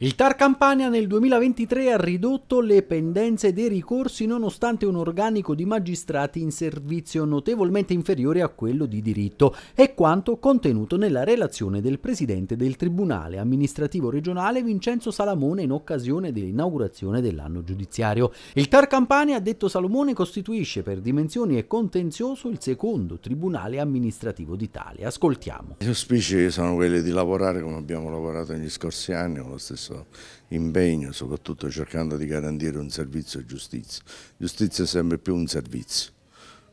Il TAR Campania nel 2023 ha ridotto le pendenze dei ricorsi nonostante un organico di magistrati in servizio notevolmente inferiore a quello di diritto è quanto contenuto nella relazione del presidente del Tribunale amministrativo regionale Vincenzo Salamone in occasione dell'inaugurazione dell'anno giudiziario. Il TAR Campania, ha detto Salomone, costituisce per dimensioni e contenzioso il secondo Tribunale amministrativo d'Italia. Ascoltiamo. Gli auspici sono quelli di lavorare come abbiamo lavorato negli scorsi anni con lo stesso nostro impegno, soprattutto cercando di garantire un servizio e giustizia. Giustizia è sempre più un servizio,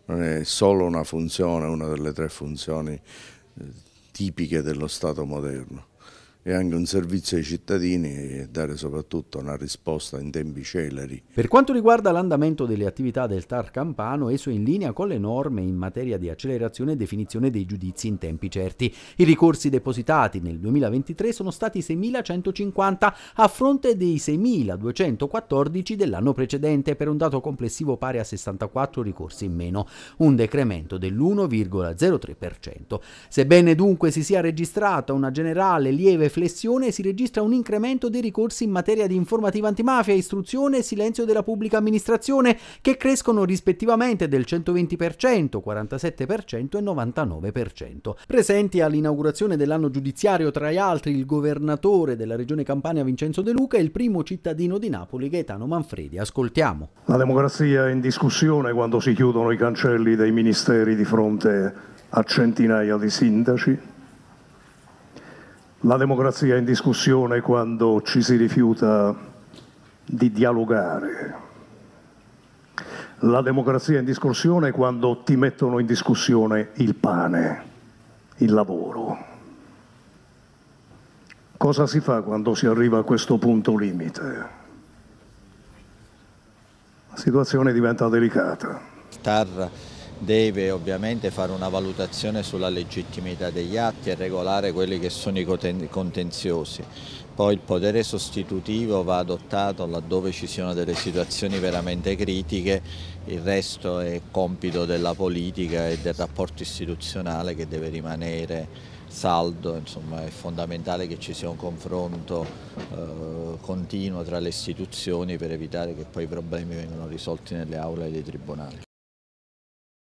non è solo una funzione, una delle tre funzioni eh, tipiche dello Stato moderno e anche un servizio ai cittadini e dare soprattutto una risposta in tempi celeri. Per quanto riguarda l'andamento delle attività del TAR Campano, esso è in linea con le norme in materia di accelerazione e definizione dei giudizi in tempi certi. I ricorsi depositati nel 2023 sono stati 6.150 a fronte dei 6.214 dell'anno precedente per un dato complessivo pari a 64 ricorsi in meno, un decremento dell'1,03%. Sebbene dunque si sia registrata una generale lieve flessione si registra un incremento dei ricorsi in materia di informativa antimafia, istruzione e silenzio della pubblica amministrazione, che crescono rispettivamente del 120%, 47% e 99%. Presenti all'inaugurazione dell'anno giudiziario, tra gli altri, il governatore della regione Campania Vincenzo De Luca e il primo cittadino di Napoli Gaetano Manfredi. Ascoltiamo. La democrazia è in discussione quando si chiudono i cancelli dei ministeri di fronte a centinaia di sindaci la democrazia è in discussione quando ci si rifiuta di dialogare. La democrazia è in discussione quando ti mettono in discussione il pane, il lavoro. Cosa si fa quando si arriva a questo punto limite? La situazione diventa delicata. Tarra deve ovviamente fare una valutazione sulla legittimità degli atti e regolare quelli che sono i contenziosi. Poi il potere sostitutivo va adottato laddove ci siano delle situazioni veramente critiche, il resto è compito della politica e del rapporto istituzionale che deve rimanere saldo, insomma è fondamentale che ci sia un confronto eh, continuo tra le istituzioni per evitare che poi i problemi vengano risolti nelle aule dei tribunali.